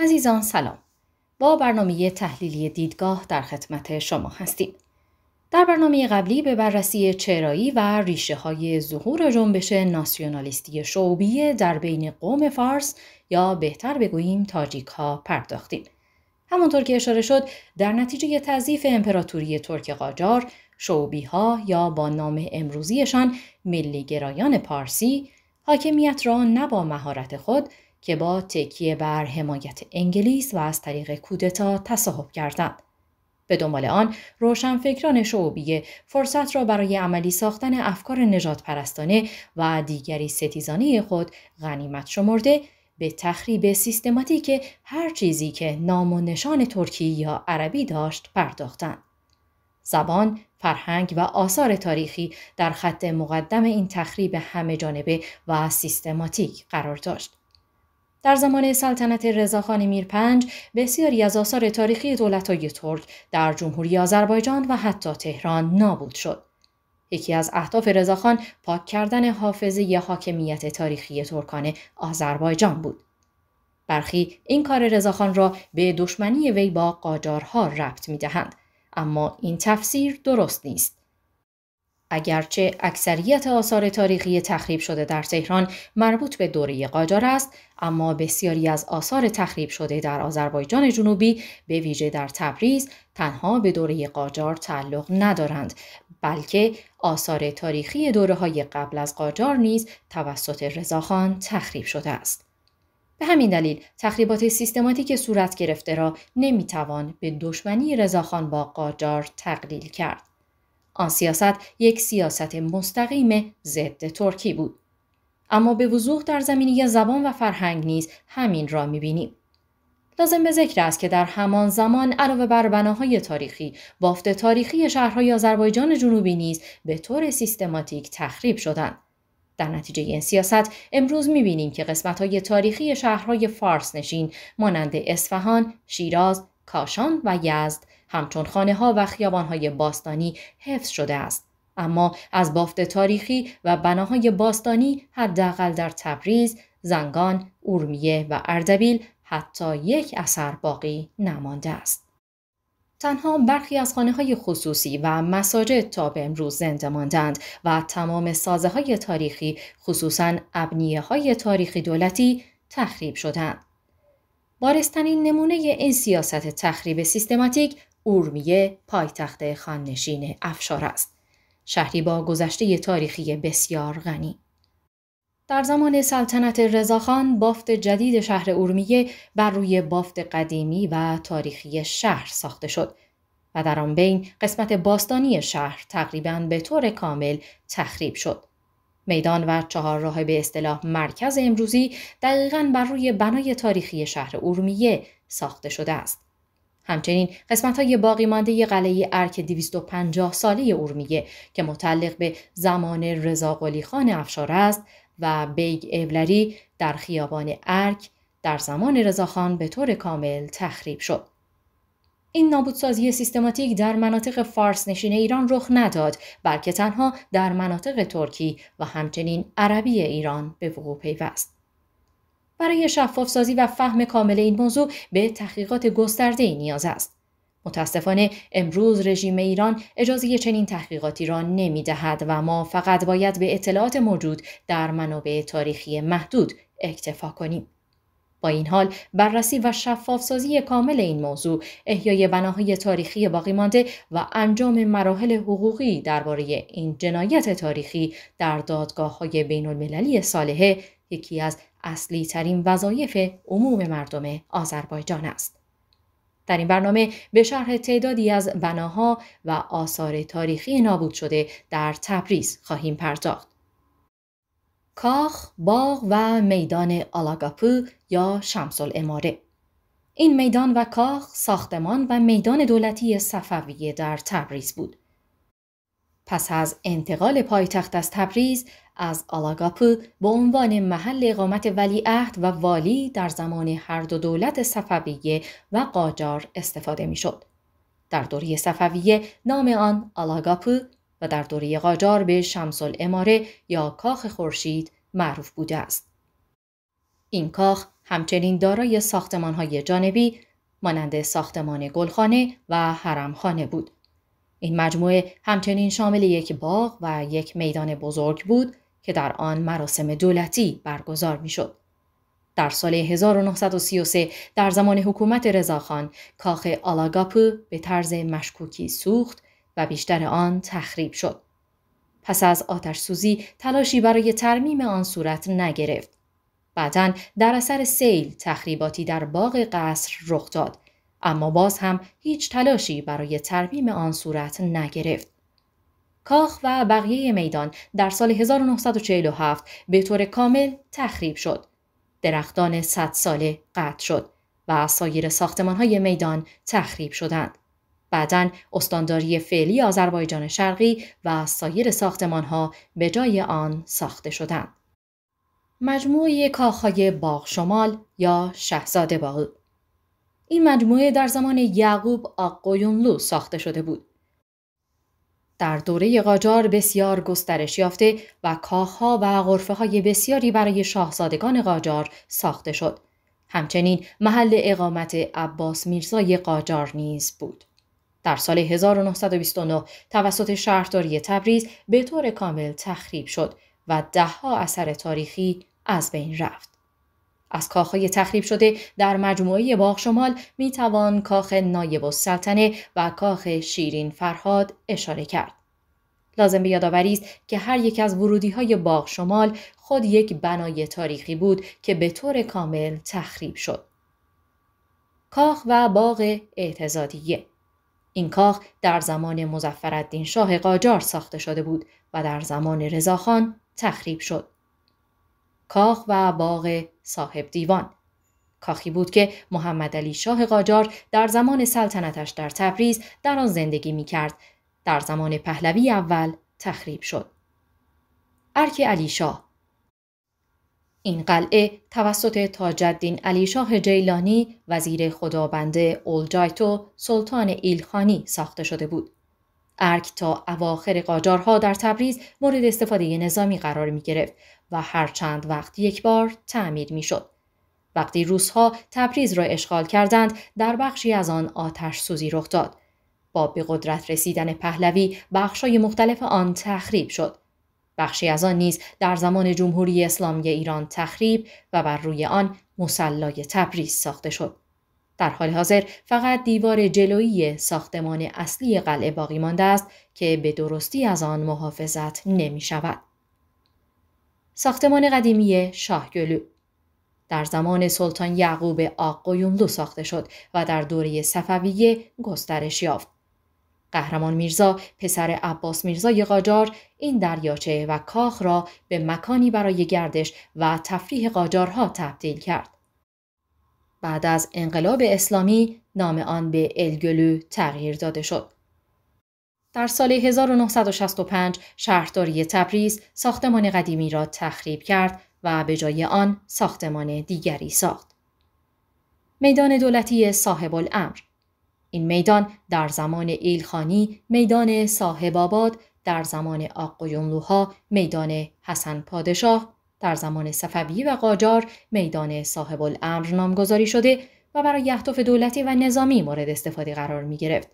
عزیزان سلام با برنامه تحلیلی دیدگاه در خدمت شما هستیم در برنامه قبلی به بررسی چرایی و ریشه های ظهور جنبش ناسیونالیستی شعبیه در بین قوم فارس یا بهتر بگوییم تاجیک ها پرداختیم همانطور که اشاره شد در نتیجه تضعیف امپراتوری ترک قاجار ها یا با نام امروزیشان ملیگرایان پارسی حاکمیت را نه با مهارت خود که با تکیه بر حمایت انگلیس و از طریق کودتا تصاحب کردند به دنبال آن روشنفکران شعوبیه فرصت را برای عملی ساختن افکار نجات پرستانه و دیگری ستیزانه خود غنیمت شمرده به تخریب سیستماتیک هر چیزی که نام و نشان ترکی یا عربی داشت پرداختند. زبان، فرهنگ و آثار تاریخی در خط مقدم این تخریب همه جانبه و سیستماتیک قرار داشت. در زمان سلطنت رضاخان میرپنج بسیاری از آثار تاریخی دولت‌های ترک در جمهوری آذربایجان و حتی تهران نابود شد. یکی از اهداف رضاخان پاک کردن حافظه یا حاکمیت تاریخی ترکان آذربایجان بود. برخی این کار رضاخان را به دشمنی وی با قاجارها ربط می دهند. اما این تفسیر درست نیست. اگرچه اکثریت آثار تاریخی تخریب شده در تهران مربوط به دوره قاجار است اما بسیاری از آثار تخریب شده در آذربایجان جنوبی به ویژه در تبریز تنها به دوره قاجار تعلق ندارند بلکه آثار تاریخی دوره های قبل از قاجار نیز توسط رضاخان تخریب شده است به همین دلیل تخریبات سیستماتیک صورت گرفته را نمیتوان به دشمنی رضاخان با قاجار تقلیل کرد آن سیاست یک سیاست مستقیم ضد ترکی بود. اما به وضوح در زمینه زبان و فرهنگ نیز همین را میبینیم. لازم به ذکر است که در همان زمان علاوه بر بناهای تاریخی بافت تاریخی شهرهای آذربایجان جنوبی نیز به طور سیستماتیک تخریب شدند در نتیجه این سیاست امروز میبینیم که قسمتهای تاریخی شهرهای فارس نشین مانند اصفهان شیراز کاشان و یزد همچون خانه ها و خیابان های باستانی حفظ شده است. اما از بافت تاریخی و بناهای باستانی حداقل در تبریز، زنگان، ارمیه و اردبیل حتی یک اثر باقی نمانده است. تنها برخی از خانه های خصوصی و مساجد تا به امروز زنده ماندند و تمام سازه های تاریخی خصوصا ابنیه های تاریخی دولتی تخریب شدند. بارستنین نمونه این سیاست تخریب سیستماتیک اورمیه پایتخت خاننشین افشار است. شهری با گذشته تاریخی بسیار غنی. در زمان سلطنت رضاخان بافت جدید شهر ارمیه بر روی بافت قدیمی و تاریخی شهر ساخته شد و در آن بین قسمت باستانی شهر تقریبا به طور کامل تخریب شد. میدان و چهار راه به اصطلاح مرکز امروزی دقیقا بر روی بنای تاریخی شهر اورمیه ساخته شده است. همچنین قسمت های باقی مانده قلعه ارک 250 ساله ارمیه که متعلق به زمان رضا خان افشار است و بیگ ابلری در خیابان ارک در زمان رضاخان به طور کامل تخریب شد. این نابودسازی سیستماتیک در مناطق فارس نشین ایران رخ نداد بلکه تنها در مناطق ترکی و همچنین عربی ایران به وقوع پیوست. برای شفاف سازی و فهم کامل این موضوع به تحقیقات گسترده ای نیاز است. متاسفانه امروز رژیم ایران اجازه چنین تحقیقاتی را نمی دهد و ما فقط باید به اطلاعات موجود در منابع تاریخی محدود اکتفا کنیم. با این حال بررسی و شفافسازی کامل این موضوع احیای بناهای تاریخی باقی مانده و انجام مراحل حقوقی درباره این جنایت تاریخی در دادگاه های بین المللی صالحه یکی از اصلی ترین وظایف عموم مردم آذربایجان است. در این برنامه به شرح تعدادی از بناها و آثار تاریخی نابود شده در تبریز خواهیم پرداخت. کاخ، باغ و میدان آلاگاپو یا شمسال اماره این میدان و کاخ ساختمان و میدان دولتی صفویه در تبریز بود. پس از انتقال پایتخت از تبریز از آلاگاپو به عنوان محل اقامت ولیعهد و والی در زمان هر دو دولت صفویه و قاجار استفاده میشد. در دوره صفویه نام آن آلاگاپو و در دوره قاجار به شمس اماره یا کاخ خورشید معروف بوده است. این کاخ همچنین دارای ساختمان های جانبی مانند ساختمان گلخانه و حرمخانه بود. این مجموعه همچنین شامل یک باغ و یک میدان بزرگ بود که در آن مراسم دولتی برگزار میشد. در سال 1933 در زمان حکومت رضاخان کاخ آلاگاپو به طرز مشکوکی سوخت و بیشتر آن تخریب شد. پس از آتش سوزی تلاشی برای ترمیم آن صورت نگرفت. بعدا در اثر سیل تخریباتی در باغ قصر رخ داد اما باز هم هیچ تلاشی برای ترمیم آن صورت نگرفت. کاخ و بقیه میدان در سال 1947 به طور کامل تخریب شد. درختان 100 ساله قطع شد و سایر ساختمان های میدان تخریب شدند. بعدا استانداری فعلی آذربایجان شرقی و سایر ساختمان ها به جای آن ساخته شدند. مجموعه کاخهای باغ شمال یا شهزاده باغ این مجموعه در زمان یعقوب آقویونلو ساخته شده بود در دوره قاجار بسیار گسترش یافته و کاخها و غرفه های بسیاری برای شاهزادگان قاجار ساخته شد. همچنین محل اقامت عباس میرزای قاجار نیز بود. در سال 1929 توسط شهرداری تبریز به طور کامل تخریب شد و دهها اثر تاریخی از بین رفت. از کاخهای تخریب شده در مجموعه باغ شمال می توان کاخ نایب السلطنه و کاخ شیرین فرهاد اشاره کرد. لازم به یادآوری است که هر یک از ورودی های باغ شمال خود یک بنای تاریخی بود که به طور کامل تخریب شد. کاخ و باغ اعتزادیه این کاخ در زمان مزفرالدین شاه قاجار ساخته شده بود و در زمان رضاخان تخریب شد. کاخ و باغ صاحب دیوان کاخی بود که محمد علی شاه قاجار در زمان سلطنتش در تبریز در آن زندگی می کرد. در زمان پهلوی اول تخریب شد. ارک علی شاه این قلعه توسط تاجدین علی شاه جیلانی وزیر خدابنده اولجایتو سلطان ایلخانی ساخته شده بود. ارک تا اواخر قاجارها در تبریز مورد استفاده نظامی قرار می گرفت و هر چند وقت یک بار تعمیر می شد. وقتی روسها تبریز را اشغال کردند در بخشی از آن آتش سوزی رخ داد. با به قدرت رسیدن پهلوی بخشای مختلف آن تخریب شد. بخشی از آن نیز در زمان جمهوری اسلامی ایران تخریب و بر روی آن مسلای تبریز ساخته شد. در حال حاضر فقط دیوار جلویی ساختمان اصلی قلعه باقی مانده است که به درستی از آن محافظت نمی شود. ساختمان قدیمی شاهگلو در زمان سلطان یعقوب آق قیوملو ساخته شد و در دوره صفویه گسترش یافت. قهرمان میرزا پسر عباس میرزای قاجار این دریاچه و کاخ را به مکانی برای گردش و تفریح قاجارها تبدیل کرد. بعد از انقلاب اسلامی نام آن به الگلو تغییر داده شد. در سال 1965 شهرداری تبریز ساختمان قدیمی را تخریب کرد و به جای آن ساختمان دیگری ساخت. میدان دولتی صاحب الامر این میدان در زمان ایلخانی میدان صاحب آباد در زمان آقایونلوها میدان حسن پادشاه در زمان صفوی و قاجار میدان صاحب الامر نامگذاری شده و برای اهداف دولتی و نظامی مورد استفاده قرار می گرفت.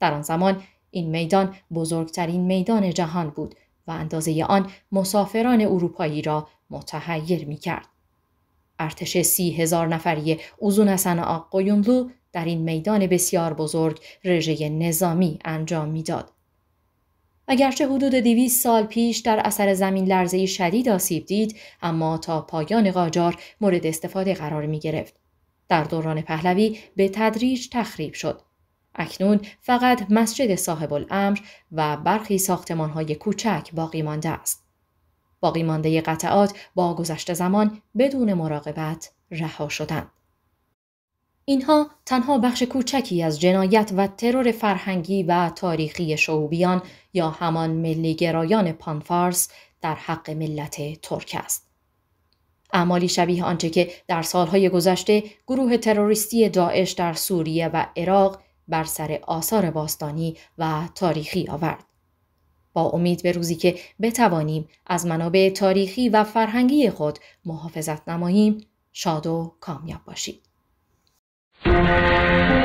در آن زمان این میدان بزرگترین میدان جهان بود و اندازه آن مسافران اروپایی را متحیر می کرد. ارتش سی هزار نفری اوزون حسن آق در این میدان بسیار بزرگ رژه نظامی انجام میداد. اگرچه حدود 200 سال پیش در اثر زمین لرزهی شدید آسیب دید اما تا پایان قاجار مورد استفاده قرار می گرفت. در دوران پهلوی به تدریج تخریب شد. اکنون فقط مسجد صاحب الامر و برخی ساختمان های کوچک باقی مانده است. باقی مانده قطعات با گذشت زمان بدون مراقبت رها شدند. اینها تنها بخش کوچکی از جنایت و ترور فرهنگی و تاریخی شعوبیان یا همان ملیگرایان پانفارس در حق ملت ترک است. اعمالی شبیه آنچه که در سالهای گذشته گروه تروریستی داعش در سوریه و عراق بر سر آثار باستانی و تاریخی آورد. با امید به روزی که بتوانیم از منابع تاریخی و فرهنگی خود محافظت نماییم، شاد و کامیاب باشید. Música